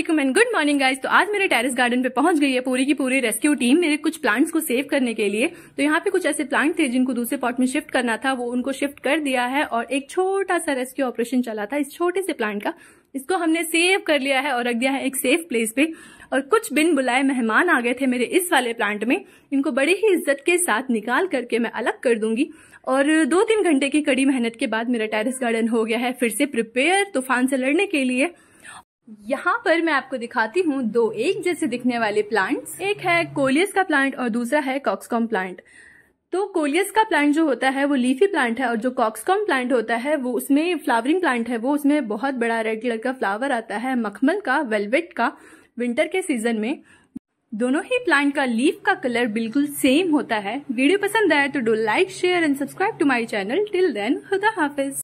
Aslam and good morning guys तो आज मेरे टेरेस गार्डन पे पहुंच गई है पूरी की पूरी रेस्क्यू टीम मेरे कुछ प्लांट्स को सेव करने के लिए तो यहाँ पे कुछ ऐसे प्लांट थे जिनको दूसरे पॉट में शिफ्ट करना था वो उनको शिफ्ट कर दिया है और एक छोटा सा रेस्क्यू ऑपरेशन चला था इस छोटे से प्लांट का इसको हमने सेव कर लिया है और रख दिया है एक सेफ प्लेस पे और कुछ बिन बुलाए मेहमान आ गए थे मेरे इस वाले प्लांट में इनको बड़े ही इज्जत के साथ निकाल करके मैं अलग कर दूंगी और दो तीन घंटे की कड़ी मेहनत के बाद मेरा टेरिस गार्डन हो गया है फिर से प्रिपेयर तूफान से लड़ने के लिए यहाँ पर मैं आपको दिखाती हूँ दो एक जैसे दिखने वाले प्लांट्स एक है कोलियस का प्लांट और दूसरा है कॉक्सकॉम प्लांट तो कोलियस का प्लांट जो होता है वो लीफी प्लांट है और जो कॉक्सकॉम प्लांट होता है वो उसमें फ्लावरिंग प्लांट है वो उसमें बहुत बड़ा रेड कलर का फ्लावर आता है मखमल का वेलवेट का विंटर के सीजन में दोनों ही प्लांट का लीफ का कलर बिल्कुल सेम होता है वीडियो पसंद आया तो do like share and subscribe to my channel till then खुदा हाफिज